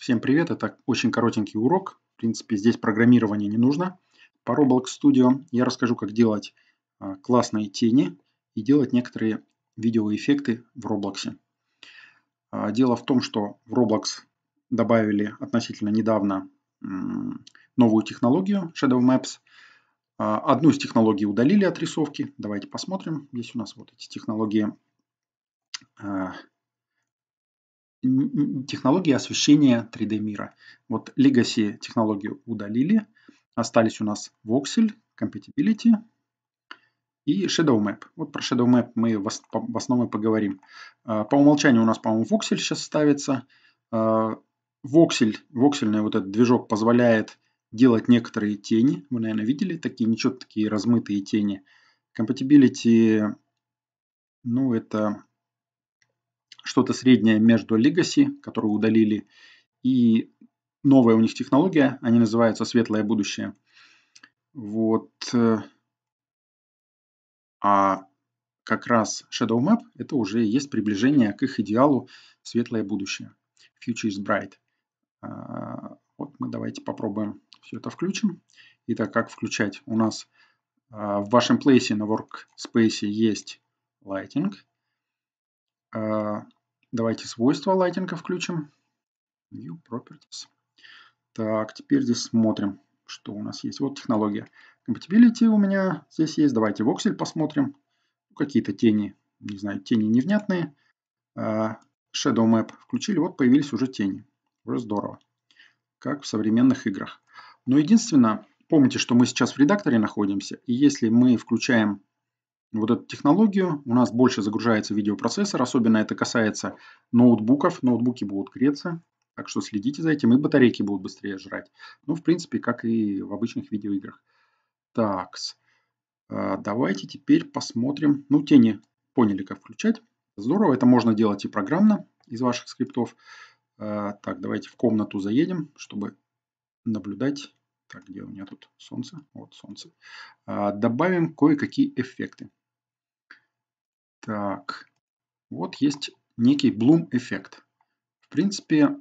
Всем привет, это очень коротенький урок. В принципе, здесь программирование не нужно. По Roblox Studio я расскажу, как делать а, классные тени и делать некоторые видеоэффекты в Roblox. А, дело в том, что в Roblox добавили относительно недавно новую технологию Shadow Maps. А, одну из технологий удалили от рисовки. Давайте посмотрим. Здесь у нас вот эти технологии технологии освещения 3D мира. Вот legacy технологию удалили, остались у нас Voxel, Compatibility и Shadow Map. Вот про Shadow Map мы в основном и поговорим. А, по умолчанию у нас, по-моему, Voxel сейчас ставится. А, Voxel, воксельный вот этот движок позволяет делать некоторые тени. Вы, наверное, видели такие нечеткие размытые тени. Compatibility, ну, это что-то среднее между Legacy, которую удалили, и новая у них технология, они называются «Светлое будущее». Вот. Э, а как раз Shadow Map – это уже есть приближение к их идеалу «Светлое будущее». Future is bright. А, вот мы давайте попробуем все это включим. Итак, как включать? У нас а, в вашем плейсе на workspace есть lighting – а, давайте свойства лайтинга включим. View Properties. Так, теперь здесь смотрим, что у нас есть. Вот технология. Compatibility у меня здесь есть. Давайте воксель посмотрим. Какие-то тени, не знаю, тени невнятные. А, Shadow Map включили, вот появились уже тени. Уже здорово. Как в современных играх. Но единственное, помните, что мы сейчас в редакторе находимся. И если мы включаем вот эту технологию. У нас больше загружается видеопроцессор, особенно это касается ноутбуков. Ноутбуки будут греться, так что следите за этим, и батарейки будут быстрее жрать. Ну, в принципе, как и в обычных видеоиграх. Так, а, давайте теперь посмотрим. Ну, тени поняли, как включать. Здорово, это можно делать и программно из ваших скриптов. А, так, давайте в комнату заедем, чтобы наблюдать. Так, где у меня тут солнце? Вот солнце. А, добавим кое-какие эффекты. Так, вот есть некий bloom эффект В принципе,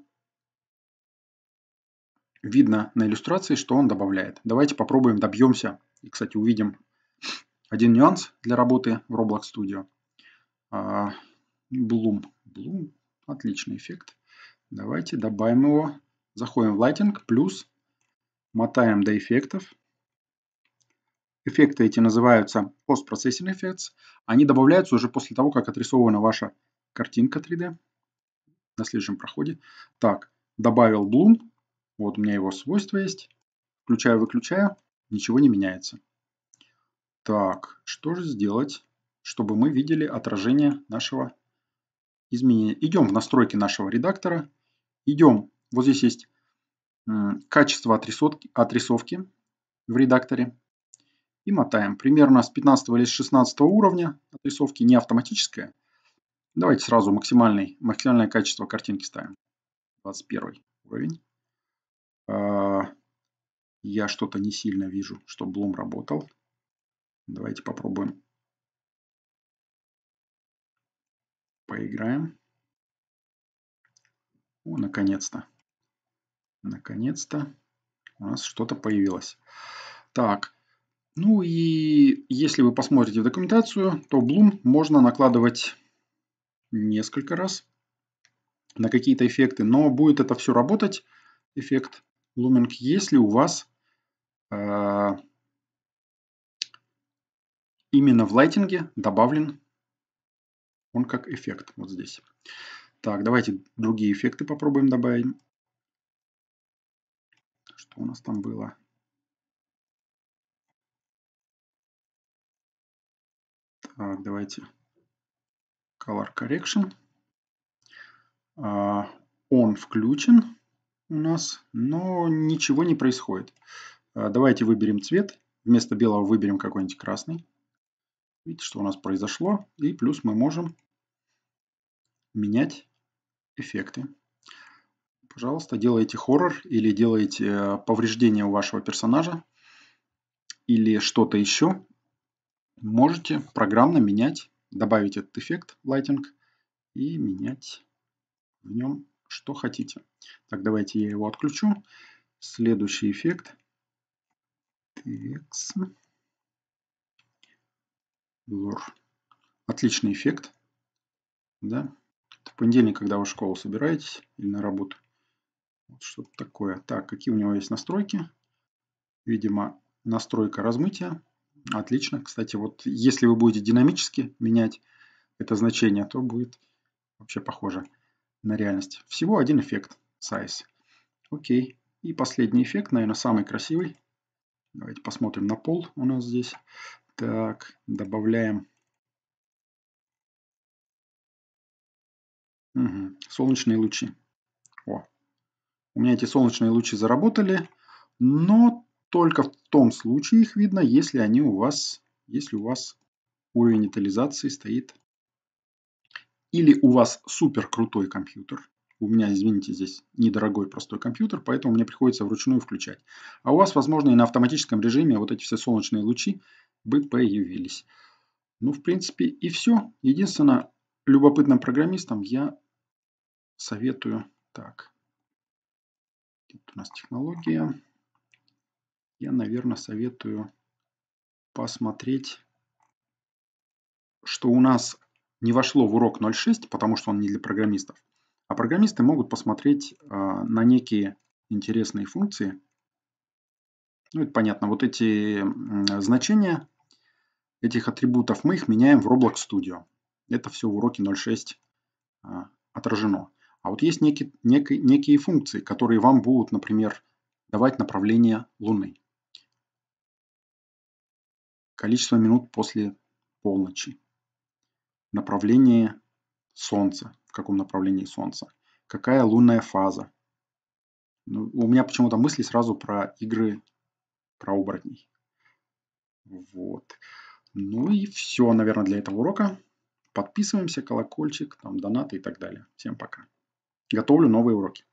видно на иллюстрации, что он добавляет. Давайте попробуем, добьемся. И, кстати, увидим один нюанс для работы в Roblox Studio. А, bloom, bloom, Отличный эффект. Давайте добавим его. Заходим в Lighting, плюс мотаем до эффектов. Эффекты эти называются Post-Processing Effects. Они добавляются уже после того, как отрисована ваша картинка 3D. На следующем проходе. Так, добавил Bloom. Вот у меня его свойства есть. Включаю-выключаю. Ничего не меняется. Так, что же сделать, чтобы мы видели отражение нашего изменения? Идем в настройки нашего редактора. Идем, вот здесь есть качество отрисовки, отрисовки в редакторе и мотаем. Примерно с 15 или с 16 уровня отрисовки не автоматическая. Давайте сразу максимальный, максимальное качество картинки ставим. 21 уровень. А, я что-то не сильно вижу, что Блум работал. Давайте попробуем. Поиграем. О, наконец-то. Наконец-то у нас что-то появилось. Так, ну и если вы посмотрите в документацию, то Bloom можно накладывать несколько раз на какие-то эффекты, но будет это все работать, эффект Blooming, если у вас э, именно в лайтинге добавлен он как эффект вот здесь. Так, давайте другие эффекты попробуем добавим. Что у нас там было? Так, давайте color correction. А, он включен у нас, но ничего не происходит. А, давайте выберем цвет. Вместо белого выберем какой-нибудь красный. Видите, что у нас произошло. И плюс мы можем менять эффекты. Пожалуйста, делайте хоррор или делайте э, повреждение у вашего персонажа или что-то еще можете программно менять, добавить этот эффект Lighting и менять в нем что хотите. Так, давайте я его отключу. Следующий эффект. TX. Blur. Отличный эффект. Да. Это в понедельник, когда вы в школу собираетесь или на работу. Вот что-то такое. Так, какие у него есть настройки? Видимо, настройка размытия. Отлично. Кстати, вот если вы будете динамически менять это значение, то будет вообще похоже на реальность. Всего один эффект size. Окей. И последний эффект, наверное, самый красивый. Давайте посмотрим на пол у нас здесь. Так, добавляем. Угу. Солнечные лучи. О. У меня эти солнечные лучи заработали, но только в том случае их видно, если они у вас, если у вас уровень детализации стоит или у вас супер крутой компьютер, у меня, извините, здесь недорогой простой компьютер, поэтому мне приходится вручную включать. А у вас, возможно, и на автоматическом режиме вот эти все солнечные лучи бы появились. Ну, в принципе, и все. Единственное, любопытным программистам я советую так. Тут у нас технология я, наверное, советую посмотреть, что у нас не вошло в урок 06, потому что он не для программистов. А программисты могут посмотреть э, на некие интересные функции. Ну, это понятно. Вот эти э, значения этих атрибутов мы их меняем в Roblox Studio. Это все в уроке 06 э, а, отражено. А вот есть некие, некие, некие функции, которые вам будут, например, давать направление Луны. Количество минут после полночи. Направление Солнца. В каком направлении Солнца. Какая лунная фаза. Ну, у меня почему-то мысли сразу про игры про оборотней. Вот. Ну и все, наверное, для этого урока. Подписываемся, колокольчик, там донаты и так далее. Всем пока. Готовлю новые уроки.